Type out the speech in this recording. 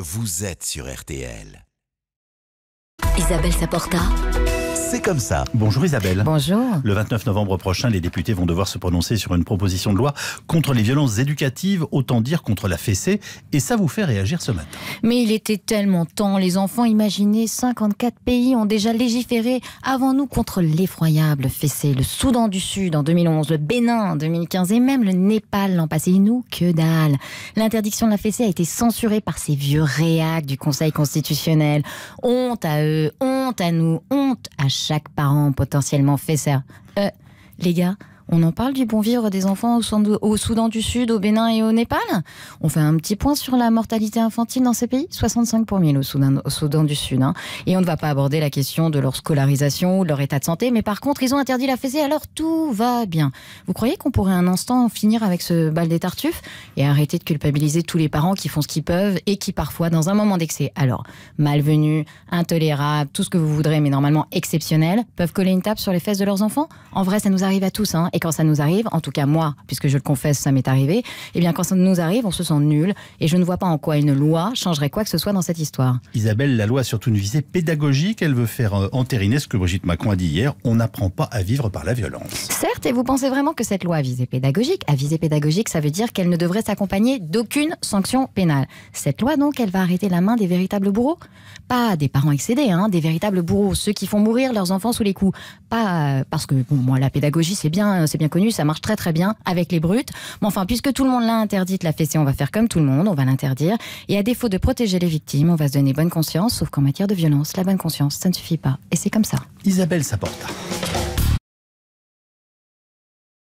Vous êtes sur RTL. Isabelle Saporta. C'est comme ça. Bonjour Isabelle. Bonjour. Le 29 novembre prochain, les députés vont devoir se prononcer sur une proposition de loi contre les violences éducatives, autant dire contre la fessée, et ça vous fait réagir ce matin. Mais il était tellement temps, les enfants, imaginez, 54 pays ont déjà légiféré avant nous contre l'effroyable fessée, le Soudan du Sud en 2011, le Bénin en 2015 et même le Népal l'an passé, et nous, que dalle. L'interdiction de la fessée a été censurée par ces vieux réacs du Conseil constitutionnel. Honte à eux, honte à nous, honte à chaque parent potentiellement fait ça. Euh, les gars, on en parle du bon vivre des enfants au, Soudan du Sud, au Bénin et au Népal On fait un petit point sur la mortalité infantile dans ces pays 65 pour 1000 au Soudan, au Soudan du Sud. Hein. Et on ne va pas aborder la question de leur scolarisation ou de leur état de santé, mais par contre, ils ont interdit la fessée, alors tout va bien. Vous croyez qu'on pourrait un instant finir avec ce bal des tartuffes et arrêter de culpabiliser tous les parents qui font ce qu'ils peuvent et qui parfois, dans un moment d'excès, alors malvenus, intolérables, tout ce que vous voudrez, mais normalement exceptionnels, peuvent coller une tape sur les fesses de leurs enfants En vrai, ça nous arrive à tous. Hein, et quand ça nous arrive, en tout cas moi, puisque je le confesse, ça m'est arrivé, eh bien quand ça nous arrive, on se sent nul. Et je ne vois pas en quoi une loi changerait quoi que ce soit dans cette histoire. Isabelle, la loi a surtout une visée pédagogique. Elle veut faire euh, entériner ce que Brigitte Macron a dit hier. On n'apprend pas à vivre par la violence. Certes, et vous pensez vraiment que cette loi a visée pédagogique, A visée pédagogique, ça veut dire qu'elle ne devrait s'accompagner d'aucune sanction pénale. Cette loi, donc, elle va arrêter la main des véritables bourreaux. Pas des parents excédés, hein, des véritables bourreaux, ceux qui font mourir leurs enfants sous les coups. Pas euh, parce que, bon, moi, la pédagogie, c'est bien, euh, c'est bien connu, ça marche très très bien avec les brutes. Mais enfin, puisque tout le monde l'a interdite, la fessée, on va faire comme tout le monde, on va l'interdire. Et à défaut de protéger les victimes, on va se donner bonne conscience, sauf qu'en matière de violence, la bonne conscience, ça ne suffit pas. Et c'est comme ça. Isabelle Saporta.